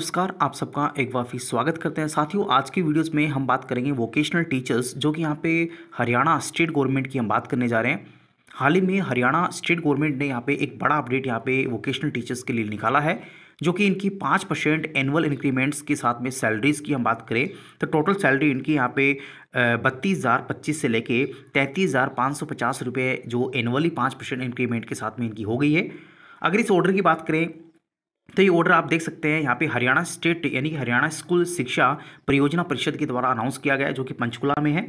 नमस्कार आप सबका एक बार फिर स्वागत करते हैं साथियों आज की वीडियोस में हम बात करेंगे वोकेशनल टीचर्स जो कि यहाँ पे हरियाणा स्टेट गवर्नमेंट की हम बात करने जा रहे हैं हाल ही में हरियाणा स्टेट गवर्नमेंट ने यहाँ पे एक बड़ा अपडेट यहाँ पे वोकेशनल टीचर्स के लिए निकाला है जो कि इनकी पाँच परसेंट एनुअल इंक्रीमेंट्स के साथ में सैलरीज़ की हम बात करें तो टोटल सैलरी इनकी यहाँ पे बत्तीस हज़ार पच्चीस से लेके तैंतीस हज़ार पाँच सौ पचास रुपये जो एनुअली पाँच परसेंट इंक्रीमेंट के साथ में इनकी हो गई है अगर इस ऑर्डर की बात करें तो ये ऑर्डर आप देख सकते हैं यहाँ पे हरियाणा स्टेट यानी कि हरियाणा स्कूल शिक्षा परियोजना परिषद के द्वारा अनाउंस किया गया है जो कि पंचकुला में है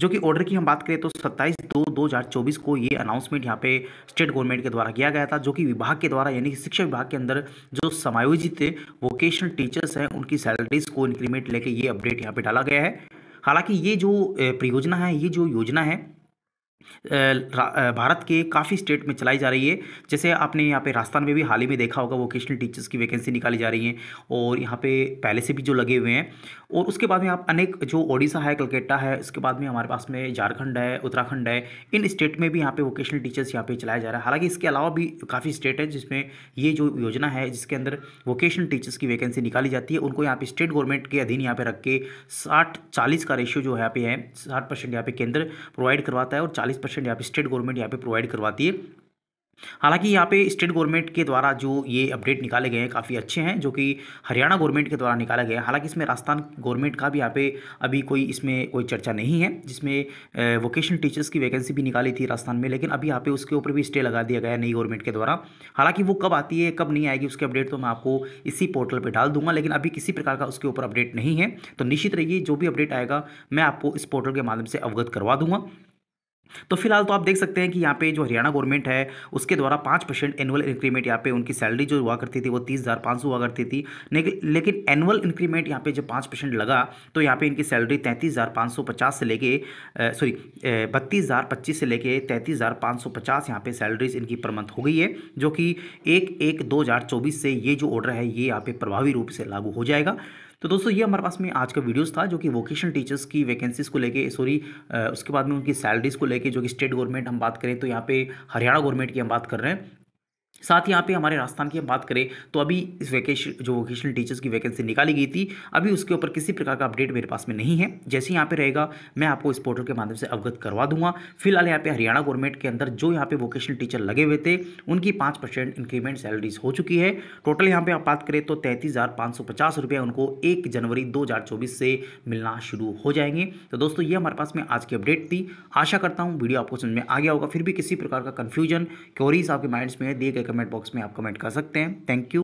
जो कि ऑर्डर की हम बात करें तो 27 दो 2024 को ये अनाउंसमेंट यहाँ पे स्टेट गवर्नमेंट के द्वारा किया गया था जो कि विभाग के द्वारा यानी कि शिक्षा विभाग के अंदर जो समायोजित वोकेशनल टीचर्स हैं उनकी सैलरीज को इंक्रीमेंट लेके ये अपडेट यहाँ पर डाला गया है हालाँकि ये जो परियोजना है ये जो योजना है भारत के काफ़ी स्टेट में चलाई जा रही है जैसे आपने यहाँ पे राजस्थान में भी हाल ही में देखा होगा वोकेशनल टीचर्स की वैकेंसी निकाली जा रही हैं और यहाँ पे पहले से भी जो लगे हुए हैं और उसके बाद में आप अनेक जो ओडिशा है कलकत्ता है उसके बाद में हमारे पास में झारखंड है उत्तराखंड है इन स्टेट में भी यहाँ पे वोकेशनल टीचर्स यहाँ पे चलाया जा रहा है हालांकि इसके अलावा भी काफ़ी स्टेट है जिसमें ये जो योजना है जिसके अंदर वोकेशनल टीचर्स की वैकेंसी निकाली जाती है उनको यहाँ पे स्टेट गवर्नमेंट के अधीन यहाँ पे रख के साठ चालीस का रेशियो जो यहाँ पे है साठ परसेंट यहाँ पे केंद्र प्रोवाइड करवाता है और चालीस परसेंट यहाँ पे स्टेट गवर्नमेंट यहाँ पे प्रोवाइड करवाती है हालांकि यहाँ पे स्टेट गवर्नमेंट के द्वारा जो ये अपडेट निकाले गए हैं काफ़ी अच्छे हैं जो कि हरियाणा गवर्नमेंट के द्वारा निकाले गए हैं हालांकि इसमें राजस्थान गवर्नमेंट का भी यहाँ पे अभी कोई इसमें कोई चर्चा नहीं है जिसमें वोकेशनल टीचर्स की वैकेंसी भी निकाली थी राजस्थान में लेकिन अभी यहाँ पे उसके ऊपर भी स्टे लगा दिया गया है नई गवर्नमेंट के द्वारा हालांकि वो कब आती है कब नहीं आएगी उसके अपडेट तो मैं आपको इसी पोर्टल पर डाल दूंगा लेकिन अभी किसी प्रकार का उसके ऊपर अपडेट नहीं है तो निश्चित रहिए जो भी अपडेट आएगा मैं आपको इस पोर्टल के माध्यम से अवगत करवा दूंगा तो फिलहाल तो आप देख सकते हैं कि यहाँ पे जो हरियाणा गवर्नमेंट है उसके द्वारा पाँच परसेंट एनुअल इंक्रीमेंट यहाँ पे उनकी सैलरी जो हुआ करती थी वो तीस हज़ार पाँच सौ हुआ करती थी लेकिन एनुअल इंक्रीमेंट यहाँ पे जब पाँच परसेंट लगा तो यहाँ पे इनकी सैलरी तैंतीस हज़ार पाँच सौ पचास से लेके सॉरी बत्तीस हज़ार पच्चीस से लेके तैंतीस हज़ार पाँच सौ पचास यहाँ पे सैलरीज इनकी पर मंथ हो गई है जो कि एक एक दो हज़ार चौबीस से ये जो ऑर्डर है ये यहाँ पे प्रभावी रूप से लागू हो जाएगा तो दोस्तों ये हमारे पास में आज का वीडियोस था जो कि वोकेशनल टीचर्स की वैकेंसीज को लेके सॉरी उसके बाद में उनकी सैलरीज को लेके जो कि स्टेट गवर्नमेंट हम बात करें तो यहाँ पे हरियाणा गवर्नमेंट की हम बात कर रहे हैं साथ ही यहाँ पे हमारे राजस्थान की बात करें तो अभी इस वैकेशन जो वोकेशनल टीचर्स की वैकेंसी निकाली गई थी अभी उसके ऊपर किसी प्रकार का अपडेट मेरे पास में नहीं है जैसे ही यहाँ पे रहेगा मैं आपको इस पोर्टल के माध्यम से अवगत करवा दूंगा फिलहाल यहाँ पे हरियाणा गवर्नमेंट के अंदर जो यहाँ पे वोकेशनल टीचर लगे हुए थे उनकी पाँच परसेंट इंक्रीमेंट सैलरीज हो चुकी है टोटल यहाँ पर आप बात करें तो तैंतीस रुपया उनको एक जनवरी दो से मिलना शुरू हो जाएंगे तो दोस्तों ये हमारे पास में आज की अपडेट थी आशा करता हूँ वीडियो आपको समझ में आ गया होगा फिर भी किसी प्रकार का कन्फ्यूजन क्योरीज आपके माइंड्स में दिए गए कमेंट बॉक्स में आप कमेंट कर सकते हैं थैंक यू